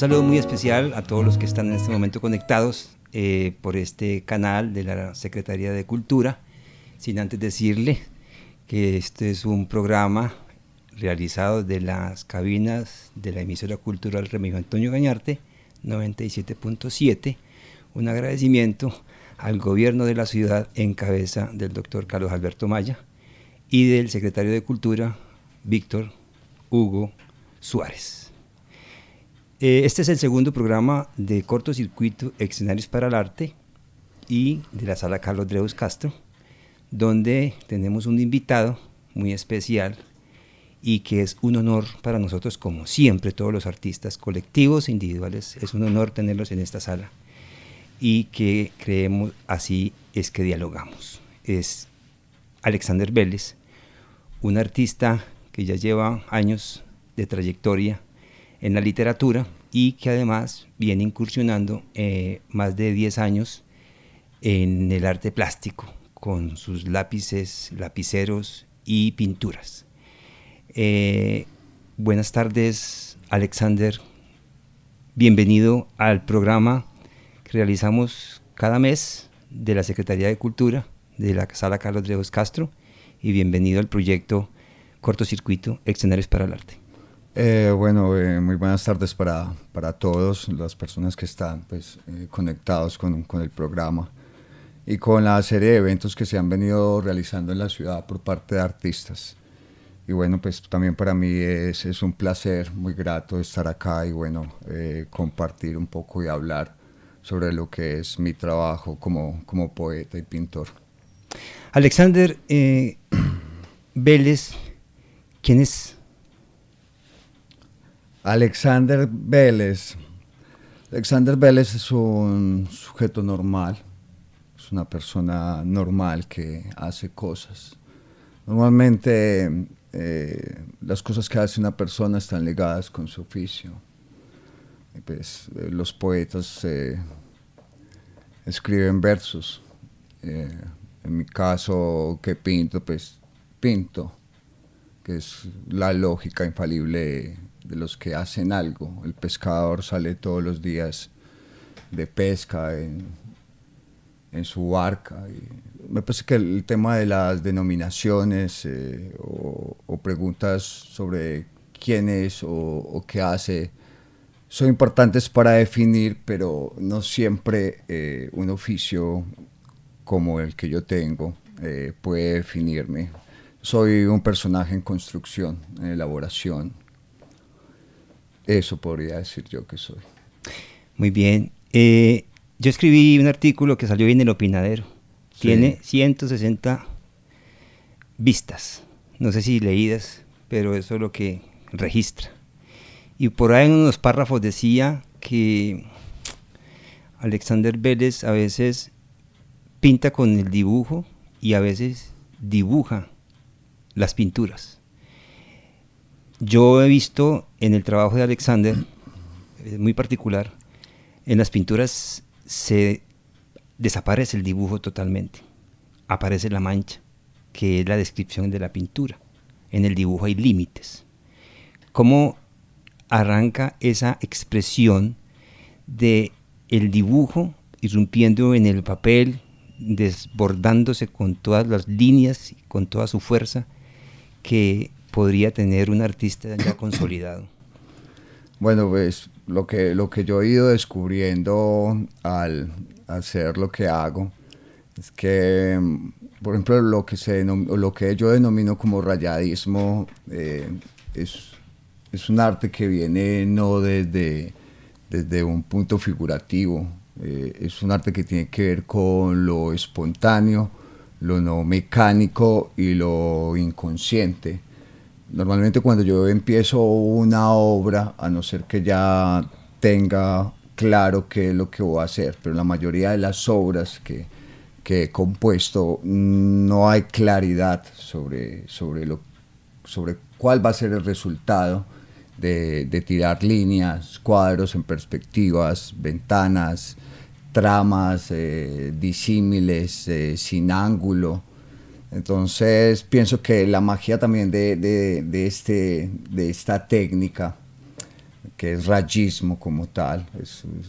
Un saludo muy especial a todos los que están en este momento conectados eh, por este canal de la Secretaría de Cultura, sin antes decirle que este es un programa realizado de las cabinas de la emisora cultural Remigio Antonio Gañarte 97.7. Un agradecimiento al gobierno de la ciudad en cabeza del doctor Carlos Alberto Maya y del secretario de Cultura, Víctor Hugo Suárez. Eh, este es el segundo programa de cortocircuito Escenarios para el Arte y de la sala Carlos Dreus Castro, donde tenemos un invitado muy especial y que es un honor para nosotros, como siempre, todos los artistas colectivos e individuales, es un honor tenerlos en esta sala y que creemos así es que dialogamos. Es Alexander Vélez, un artista que ya lleva años de trayectoria en la literatura, y que además viene incursionando eh, más de 10 años en el arte plástico con sus lápices, lapiceros y pinturas. Eh, buenas tardes, Alexander. Bienvenido al programa que realizamos cada mes de la Secretaría de Cultura de la Sala Carlos Drejos Castro y bienvenido al proyecto Cortocircuito Escenarios para el Arte. Eh, bueno, eh, muy buenas tardes para, para todos, las personas que están pues, eh, conectados con, con, el programa y con la serie de eventos que se han venido realizando en la ciudad por parte de artistas. Y bueno, pues también para mí es, es un placer muy grato estar acá y bueno, compartir un poco y hablar sobre lo que es mi trabajo como, como poeta y pintor. Alexander Vélez, ¿quién es? Alexander Vélez. Alexander Vélez es un sujeto normal, es una persona normal que hace cosas. Normalmente eh, las cosas que hace una persona están ligadas con su oficio. Pues, eh, los poetas eh, escriben versos. en mi caso, que pinto, pues pinto es la lógica infalible de los que hacen algo. El pescador sale todos los días de pesca en, su barca. me parece que el tema de las denominaciones eh, o, preguntas sobre quién es o, qué hace son importantes para definir, pero no siempre eh, un oficio como el que yo tengo eh, puede definirme soy un personaje en construcción, en elaboración. Eso podría decir yo que soy. Muy bien. Eh, yo escribí un artículo que salió en el opinadero. Tiene 160 vistas. No sé si leídas, pero eso es lo que registra. Y por ahí en unos párrafos decía que Alexander Vélez a veces pinta con el dibujo y a veces dibuja las pinturas. Yo he visto en el trabajo de Alexander, eh, muy particular, en las pinturas se desaparece el dibujo totalmente, aparece la mancha, que es la descripción de la pintura. En el dibujo hay límites. ¿Cómo arranca esa expresión de el dibujo irrumpiendo en el papel, desbordándose con todas las líneas con toda su fuerza que podría tener un artista ya consolidado? Bueno, pues lo que, lo que yo he ido descubriendo al hacer lo que hago es que, mm, por ejemplo, lo que, se lo que yo denomino como rayadismo eh, es, un arte que viene no desde, desde un punto figurativo, eh, es un arte que tiene que ver con lo espontáneo, lo no mecánico y lo inconsciente. Normalmente cuando yo empiezo una obra, a no ser que ya tenga claro qué es lo que voy a hacer, pero la mayoría de las obras que, que he compuesto no hay claridad sobre, sobre, lo, sobre cuál va a ser el resultado de, de tirar líneas, cuadros en perspectivas, ventanas, tramas eh, disímiles, eh, sin ángulo. Entonces pienso que la magia también de, este, de esta técnica, que es rayismo como tal,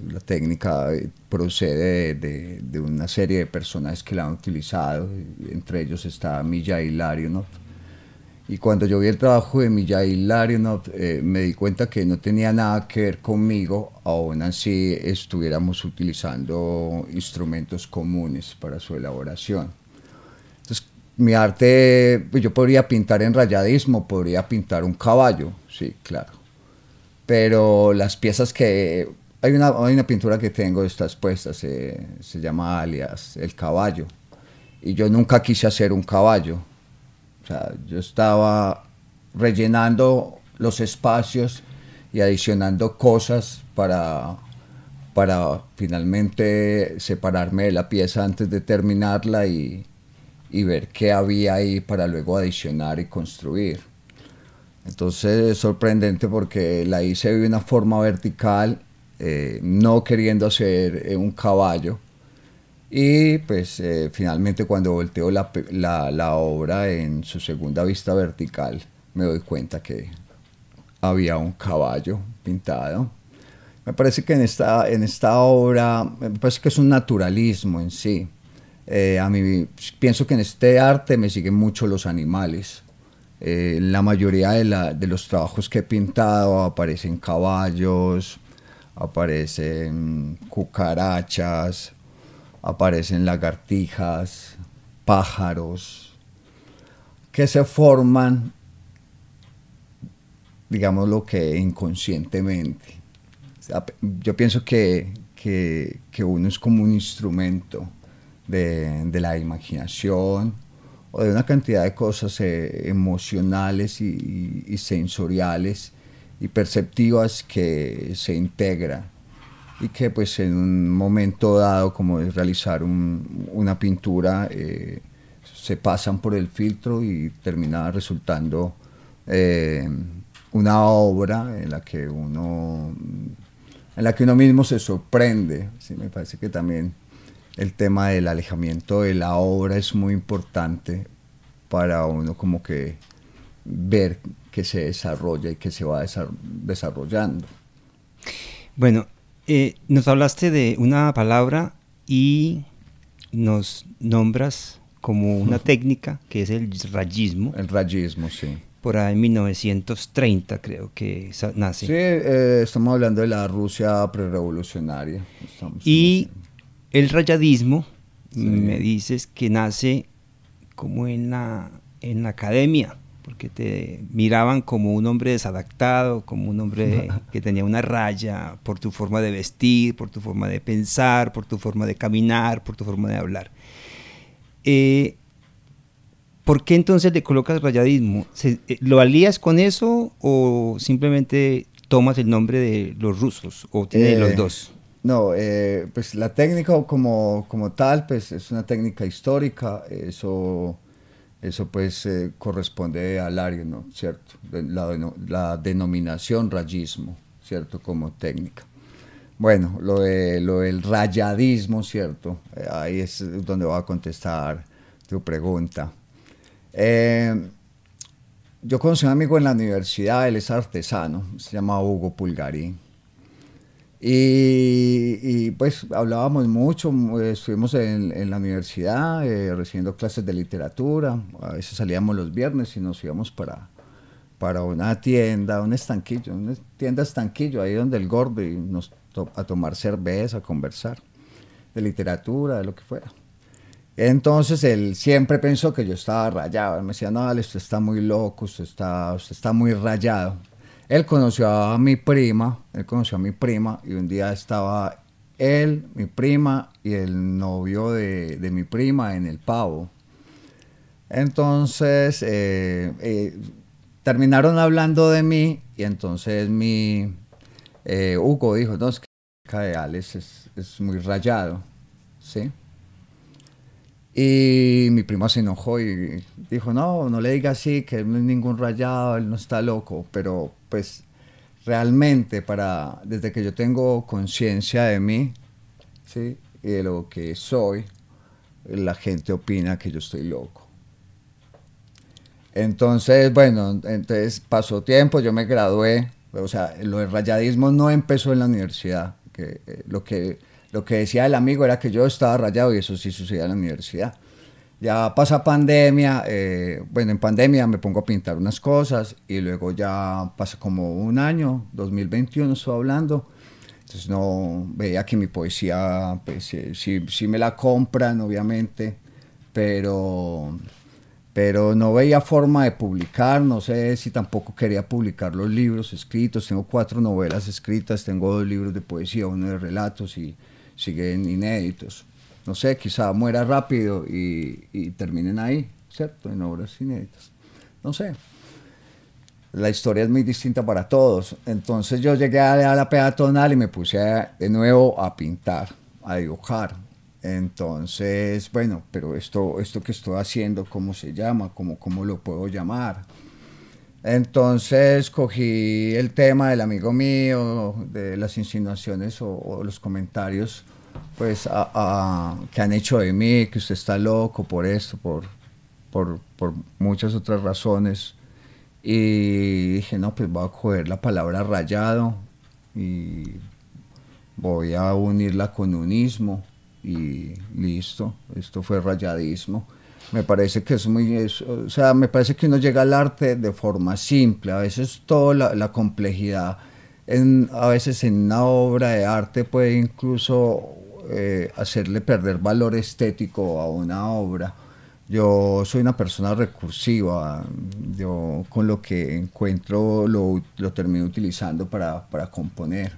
la técnica eh, procede de, de, una serie de personas que la han utilizado, entre ellos está Milla Hilario, ¿no? Y cuando yo vi el trabajo de Mijail Larionov, eh, me di cuenta que no tenía nada que ver conmigo, aún así estuviéramos utilizando instrumentos comunes para su elaboración. Entonces, mi arte, pues, yo podría pintar en rayadismo, podría pintar un caballo, sí, claro. Pero las piezas que... Hay una, una pintura que tengo de estas puestas, eh, se llama Alias, El Caballo. Y yo nunca quise hacer un caballo yo estaba rellenando los espacios y adicionando cosas para, finalmente separarme de la pieza antes de terminarla y, ver qué había ahí para luego adicionar y construir. Entonces es sorprendente porque la hice de una forma vertical, eh, no queriendo hacer eh, un caballo, y pues eh, finalmente cuando volteo la, obra en su segunda vista vertical, me doy cuenta que había un caballo pintado. Me parece que en esta, en esta obra, me parece que es un naturalismo en sí. Eh, a mí pues, pienso que en este arte me siguen mucho los animales. Eh, la mayoría de, de los trabajos que he pintado aparecen caballos, aparecen cucarachas, aparecen lagartijas, pájaros, que se forman, digamos, lo que inconscientemente. Yo pienso que, uno es como un instrumento de, la imaginación o de una cantidad de cosas eh, emocionales y, y sensoriales y perceptivas que se integra y que pues en un momento dado, como es realizar una pintura, eh, se pasan por el filtro y termina resultando eh, una obra en la que uno en la que uno mismo se sorprende. ¿sí? Me parece que también el tema del alejamiento de la obra es muy importante para uno como que ver que se desarrolla y que se va desarrollando. Bueno, eh, nos hablaste de una palabra y nos nombras como una técnica que es el rayismo. El rayismo, sí. Por ahí en 1930 creo que nace. Sí, eh, estamos hablando de la Rusia prerevolucionaria. Y el rayadismo, me dices que nace como en la, en la academia porque te miraban como un hombre desadaptado, como un hombre que tenía una raya por tu forma de vestir, por tu forma de pensar, por tu forma de caminar, por tu forma de hablar. Eh, ¿Por qué entonces le colocas rayadismo? Eh, ¿Lo alías con eso o simplemente tomas el nombre de los rusos o tiene los eh, dos? No, pues la técnica como, como tal, pues es una técnica histórica, eso... Eso pues eh, corresponde al área, ¿no? ¿Cierto? La, la, denominación rayismo, ¿cierto? Como técnica. Bueno, lo, de, del rayadismo, ¿cierto? Eh, ahí es donde voy a contestar tu pregunta. Eh, yo conocí a un amigo en la universidad, él es artesano, se llama Hugo Pulgarín y, pues hablábamos mucho, estuvimos en, la universidad eh, recibiendo clases de literatura, a veces salíamos los viernes y nos íbamos para, para una tienda, un estanquillo, una tienda estanquillo, ahí donde el gordo, y nos a tomar cerveza, a conversar de literatura, de lo que fuera. Entonces él siempre pensó que yo estaba rayado, él me decía, no, usted está muy loco, usted está, usted está muy rayado. Él conoció a mi prima, él conoció a mi prima y un día estaba él, mi prima y el novio de, mi prima en el pavo. Entonces, eh, eh, terminaron hablando de mí y entonces mi eh, Hugo dijo, no, es que Alex es, es muy rayado, ¿sí? Y mi primo se enojó y dijo, no, no le diga así, que él no es ningún rayado, él no está loco, pero pues realmente para, desde que yo tengo conciencia de mí, ¿sí? y de lo que soy, la gente opina que yo estoy loco. Entonces, bueno, entonces pasó tiempo, yo me gradué, o sea, lo del rayadismo no empezó en la universidad, que, eh, lo que lo que decía el amigo era que yo estaba rayado y eso sí sucedía en la universidad. Ya pasa pandemia, eh, bueno, en pandemia me pongo a pintar unas cosas y luego ya pasa como un año, 2021 estoy hablando, entonces no veía que mi poesía, pues eh, me la compran obviamente, pero pero no veía forma de publicar, no sé si tampoco quería publicar los libros escritos, tengo cuatro novelas escritas, tengo dos libros de poesía, uno de relatos y siguen inéditos. No sé, quizá muera rápido y, terminen ahí, ¿cierto? En obras inéditas. No sé. La historia es muy distinta para todos. Entonces yo llegué a la peatonal y me puse de nuevo a pintar, a dibujar, entonces, bueno, pero esto, esto que estoy haciendo, ¿cómo se llama? ¿Cómo, cómo lo puedo llamar? Entonces cogí el tema del amigo mío, de las insinuaciones o, los comentarios pues que han hecho de mí, que usted está loco por esto, por, por, muchas otras razones. Y dije, no, pues voy a coger la palabra rayado y voy a unirla con unismo y listo, esto fue rayadismo. Me parece que es muy, o sea, me parece que uno llega al arte de forma simple, a veces toda la, complejidad, en, a veces en una obra de arte puede incluso eh, hacerle perder valor estético a una obra. Yo soy una persona recursiva, yo con lo que encuentro lo, lo termino utilizando para, componer.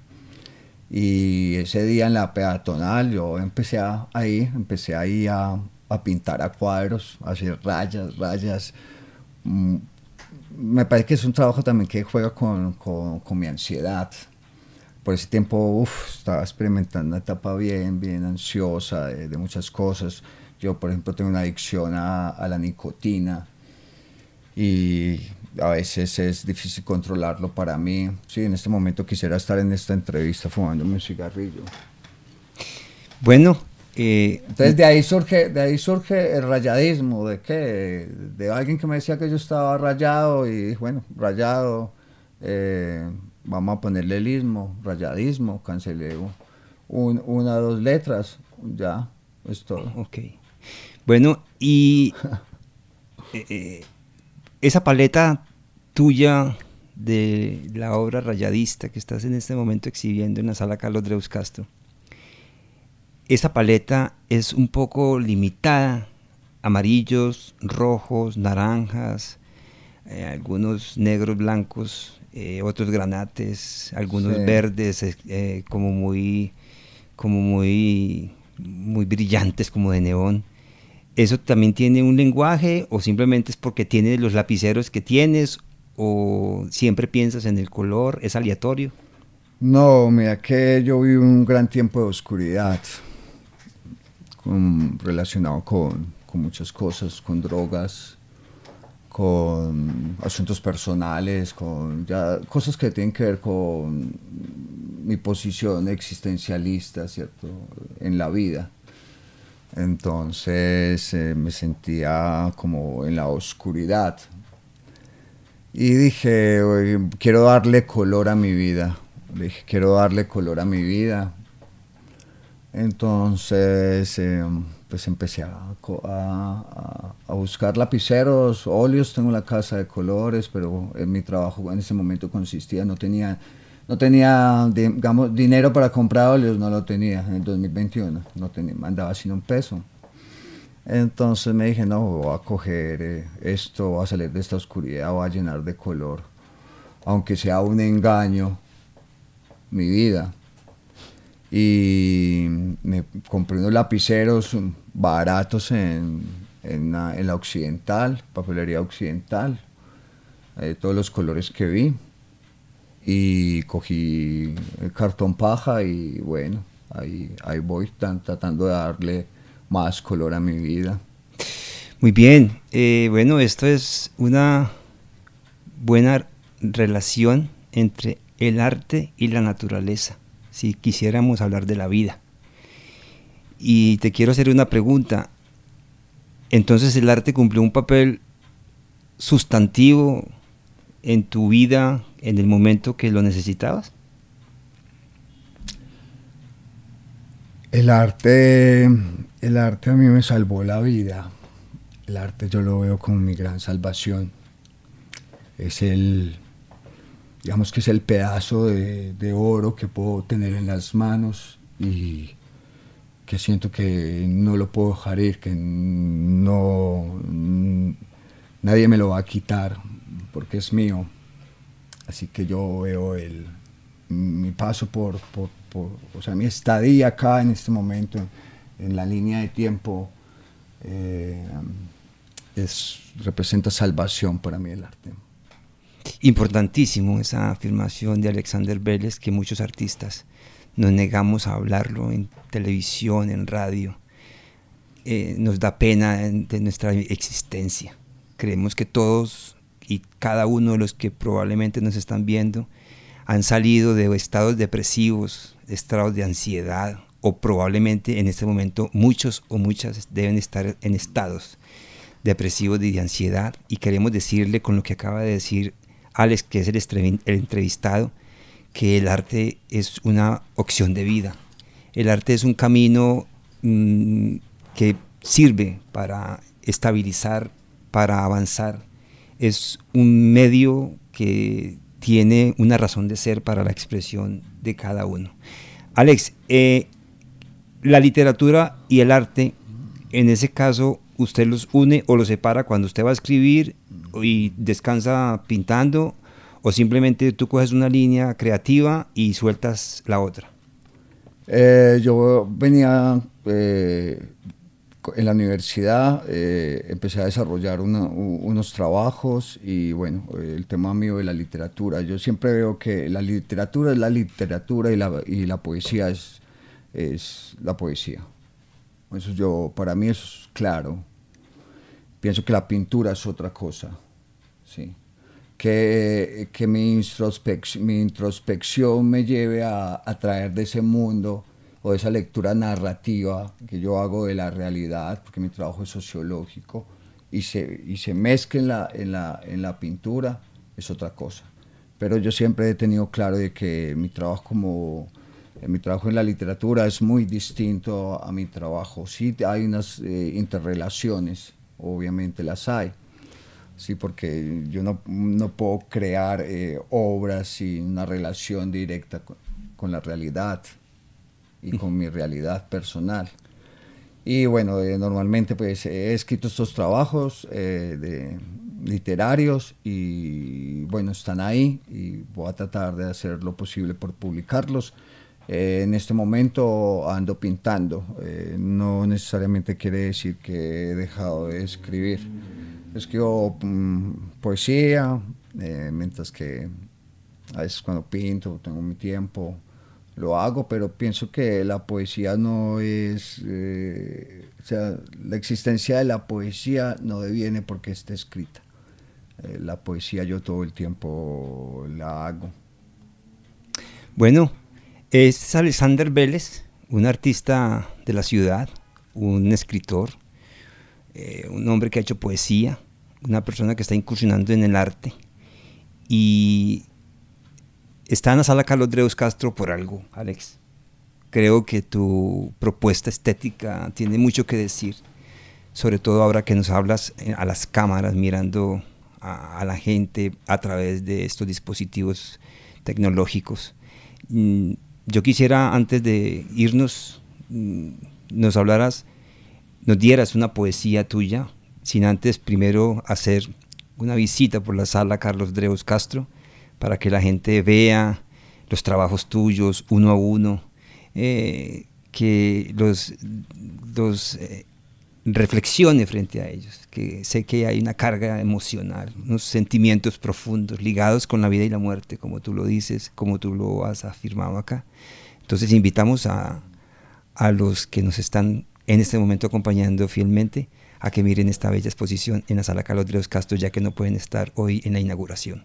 Y ese día en la peatonal yo empecé ahí, empecé ahí a, a pintar a cuadros, a hacer rayas, rayas. Mm, me parece que es un trabajo también que juega con, con, mi ansiedad. Por ese tiempo estaba experimentando una etapa bien, bien ansiosa de, muchas cosas. Yo, por ejemplo, tengo una adicción a, a la nicotina y a veces es difícil controlarlo para mí. Sí, en este momento quisiera estar en esta entrevista fumándome un cigarrillo. Bueno, entonces de ahí surge, de ahí surge el rayadismo, de que de alguien que me decía que yo estaba rayado y bueno, rayado, eh, vamos a ponerle el ismo, rayadismo, cancelé un, una dos letras, ya, es todo. Ok. Bueno, y eh, eh, esa paleta tuya de la obra rayadista que estás en este momento exhibiendo en la sala Carlos Dreus Castro esa paleta es un poco limitada. Amarillos, rojos, naranjas, eh, algunos negros, blancos, eh, otros granates, algunos verdes, eh, como muy, como muy, muy brillantes, como de neón. ¿Eso también tiene un lenguaje o simplemente es porque tienes los lapiceros que tienes o siempre piensas en el color? ¿Es aleatorio? No, mira que yo vivo un gran tiempo de oscuridad relacionado con, muchas cosas, con drogas, con asuntos personales, con cosas que tienen que ver con mi posición existencialista, ¿cierto?, en la vida. Entonces eh, me sentía como en la oscuridad. Y dije, quiero darle color a mi vida. dije, quiero darle color a mi vida. Entonces, em, pues empecé a, buscar lapiceros, óleos, tengo la casa de colores, pero eh, mi trabajo en ese momento consistía, no tenía, no tenía dinero para comprar óleos, no lo tenía en el 2021, no tenía, andaba sin un peso. Entonces me dije, no, voy a coger eh, esto, voy a salir de esta oscuridad, voy a llenar de color, aunque sea un engaño, mi vida y me compré unos lapiceros baratos en, en, la, occidental, papelería occidental, de eh, todos los colores que vi. Y cogí el cartón paja y bueno, ahí, ahí voy tratando de darle más color a mi vida. Muy bien, eh, bueno, esto es una buena relación entre el arte y la naturaleza si quisiéramos hablar de la vida. Y te quiero hacer una pregunta. Entonces el arte cumplió un papel sustantivo en tu vida en el momento que lo necesitabas. El arte, el arte a mí me salvó la vida. El arte yo lo veo como mi gran salvación. Es el, digamos que es el pedazo de, oro que puedo tener en las manos y que siento que no lo puedo dejar ir, que no nadie me lo va a quitar porque es mío. Así que yo veo el, mi paso por, o sea, mi estadía acá en este momento, en, la línea de tiempo, eh, es, representa salvación para mí el arte. Importantísimo esa afirmación de Alexander Vélez que muchos artistas nos negamos a hablarlo en televisión, en radio. Eh, nos da pena de nuestra existencia. Creemos que todos y cada uno de los que probablemente nos están viendo han salido de estados depresivos, estados de ansiedad, o probablemente en este momento muchos o muchas deben estar en estados depresivos y de ansiedad. Y queremos decirle con lo que acaba de decir Alex, que es el, entrevistado, que el arte es una opción de vida. El arte es un camino mm, que sirve para estabilizar, para avanzar. Es un medio que tiene una razón de ser para la expresión de cada uno. Alex, eh, la literatura y el arte, en ese caso, usted los une o los separa cuando usted va a escribir y descansa pintando o simplemente tú coges una línea creativa y sueltas la otra? Eh, yo venía eh, en la universidad, eh, empecé a desarrollar unos trabajos y bueno, el tema mío de la literatura. Yo siempre veo que la literatura es la literatura y la, poesía es, es la poesía. Eso yo, para mí es claro pienso que la pintura es otra cosa, ¿sí? que, que mi, introspección, mi, introspección me lleve a, a traer de ese mundo o de esa lectura narrativa que yo hago de la realidad, porque mi trabajo es sociológico, y se, y se mezcla en la, en, la, en la pintura, es otra cosa. Pero yo siempre he tenido claro de que mi trabajo como eh, mi trabajo en la literatura es muy distinto a mi trabajo. Sí, hay unas eh, interrelaciones, obviamente las hay. Sí, porque yo no, puedo crear eh, obras sin una relación directa con, la realidad y mm. con mi realidad personal. Y bueno, eh, normalmente pues he escrito estos trabajos eh, de literarios y bueno, están ahí y voy a tratar de hacer lo posible por publicarlos. Eh, en este momento ando pintando, eh, no necesariamente quiere decir que he dejado de escribir. Escribo mm, poesía, eh, mientras que a veces cuando pinto, tengo mi tiempo, lo hago, pero pienso que la poesía no es, o sea, la existencia de la poesía no deviene porque esté escrita. la poesía yo todo el tiempo la hago. Bueno, es Alexander Vélez, un artista de la ciudad, un escritor, eh, un hombre que ha hecho poesía, una persona que está incursionando en el arte. Y está en la sala Carlos Dreus Castro por algo, Alex. Creo que tu propuesta estética tiene mucho que decir, sobre todo ahora que nos hablas eh, a las cámaras mirando a la gente a través de estos dispositivos tecnológicos. Mm, yo quisiera, antes de irnos, mm, nos hablaras, nos dieras una poesía tuya, sin antes primero hacer una visita por la sala Carlos Dreos Castro, para que la gente vea los trabajos tuyos uno a uno, eh, que los, dos. Eh, reflexione frente a ellos, que sé que hay una carga emocional, unos sentimientos profundos ligados con la vida y la muerte, como tú lo dices, como tú lo has afirmado acá. Entonces invitamos a, los que nos están en este momento acompañando fielmente a que miren esta bella exposición en la sala Carlos de los Castos ya que no pueden estar hoy en la inauguración.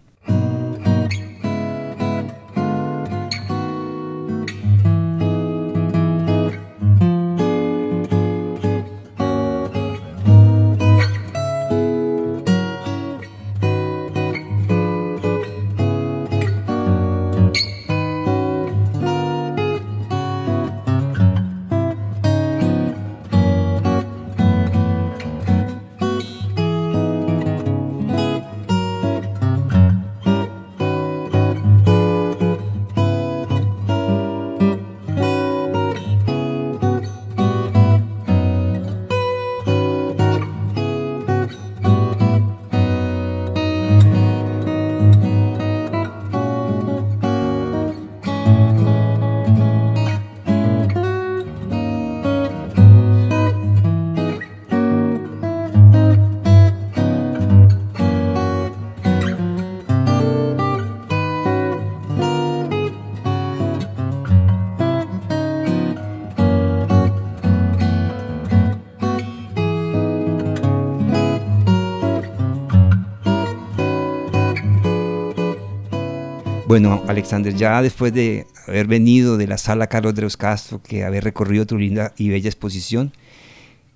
Bueno, Alexander, ya después de haber venido de la sala Carlos los Castro, que haber recorrido tu linda y bella exposición,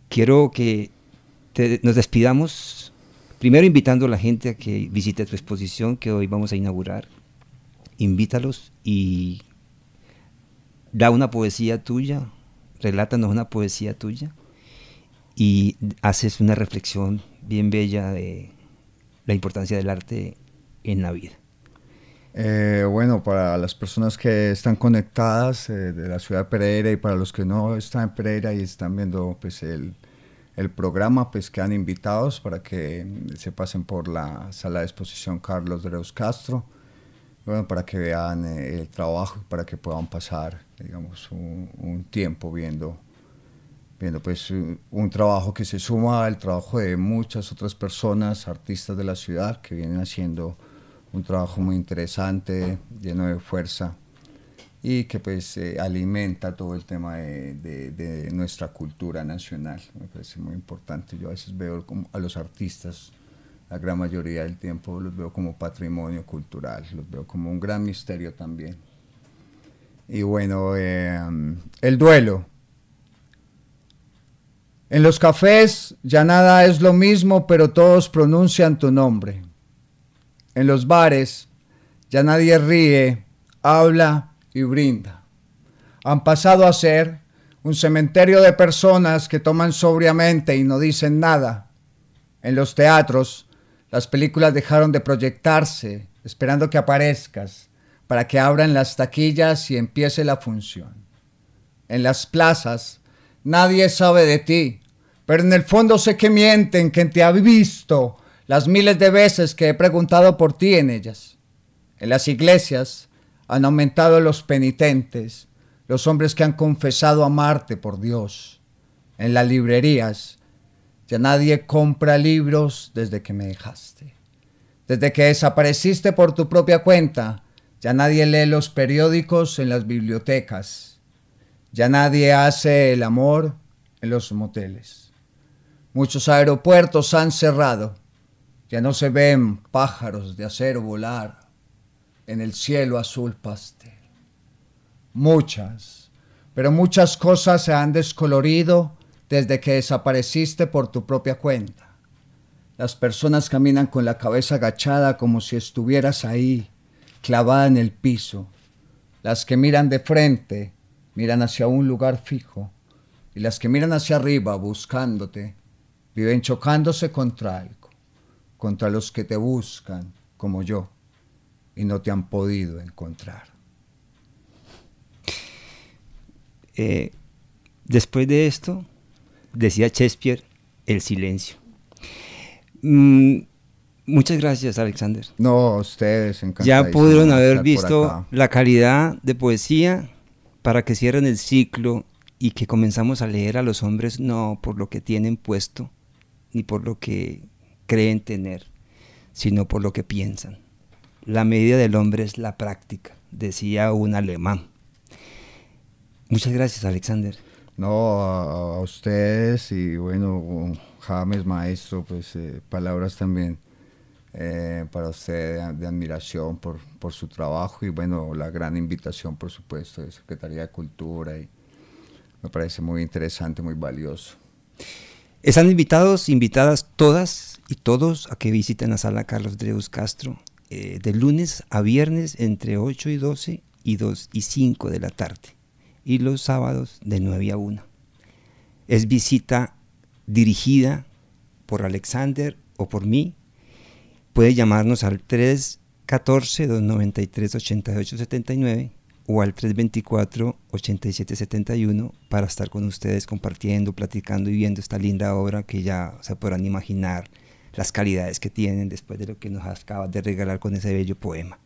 quiero que nos despidamos, primero invitando a la gente a que visite tu exposición que hoy vamos a inaugurar. Invítalos y da una poesía tuya, relátanos una poesía tuya y haces una reflexión bien bella de la importancia del arte en la vida. Eh, bueno, para las personas que están conectadas eh, de la ciudad de Pereira y para los que no están en Pereira y están viendo pues, el, programa, pues quedan invitados para que se pasen por la sala de exposición Carlos Dereus Castro, para que vean eh, el trabajo y para que puedan pasar, digamos, un, tiempo viendo, viendo pues, un trabajo que se suma al trabajo de muchas otras personas, artistas de la ciudad que vienen haciendo un trabajo muy interesante, lleno de fuerza y que pues eh, alimenta todo el tema de, nuestra cultura nacional. Me parece muy importante. Yo a veces veo a los artistas, la gran mayoría del tiempo los veo como patrimonio cultural, los veo como un gran misterio también. Y bueno, em, el duelo. En los cafés ya nada es lo mismo, pero todos pronuncian tu nombre en los bares, ya nadie ríe, habla y brinda. Han pasado a ser un cementerio de personas que toman sobriamente y no dicen nada. En los teatros, las películas dejaron de proyectarse, esperando que aparezcas, para que abran las taquillas y empiece la función. En las plazas, nadie sabe de ti, pero en el fondo sé que mienten, que te ha visto, las miles de veces que he preguntado por ti en ellas. En las iglesias han aumentado los penitentes, los hombres que han confesado amarte por Dios. En las librerías ya nadie compra libros desde que me dejaste. Desde que desapareciste por tu propia cuenta, ya nadie lee los periódicos en las bibliotecas. Ya nadie hace el amor en los moteles. Muchos aeropuertos han cerrado ya no se ven pájaros de acero volar en el cielo azul pastel. Muchas, pero muchas cosas se han descolorido desde que desapareciste por tu propia cuenta. Las personas caminan con la cabeza agachada como si estuvieras ahí, clavada en el piso. Las que miran de frente miran hacia un lugar fijo y las que miran hacia arriba buscándote viven chocándose contra algo contra los que te buscan como yo y no te han podido encontrar. Eh, después de esto, decía Shakespeare, el silencio. Mm, muchas gracias, Alexander. No, ustedes, Ya pudieron haber visto la calidad de poesía para que cierren el ciclo y que comenzamos a leer a los hombres no por lo que tienen puesto, ni por lo que creen tener, sino por lo que piensan. La medida del hombre es la práctica, decía un alemán. Muchas gracias, Alexander. No, a, ustedes y bueno, James, maestro, pues eh, palabras también eh, para usted de, admiración por, por, su trabajo y bueno, la gran invitación, por supuesto, de Secretaría de Cultura y me parece muy interesante, muy valioso. Están invitados, invitadas todas y todos a que visiten la sala Carlos Dreus Castro eh, de lunes a viernes entre 8 y 12 y 2 y 5 de la tarde y los sábados de 9 a 1. Es visita dirigida por Alexander o por mí. Puede llamarnos al 314-293-8879 o al 324-8771 para estar con ustedes compartiendo, platicando y viendo esta linda obra que ya se podrán imaginar las calidades que tienen después de lo que nos acabas de regalar con ese bello poema.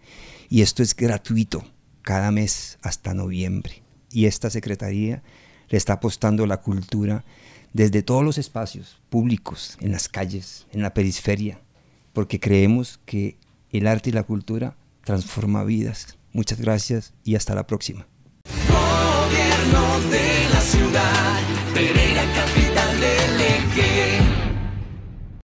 Y esto es gratuito cada mes hasta noviembre. Y esta Secretaría le está apostando la cultura desde todos los espacios públicos, en las calles, en la periferia, porque creemos que el arte y la cultura transforma vidas. Muchas gracias y hasta la próxima. Gobierno de la ciudad.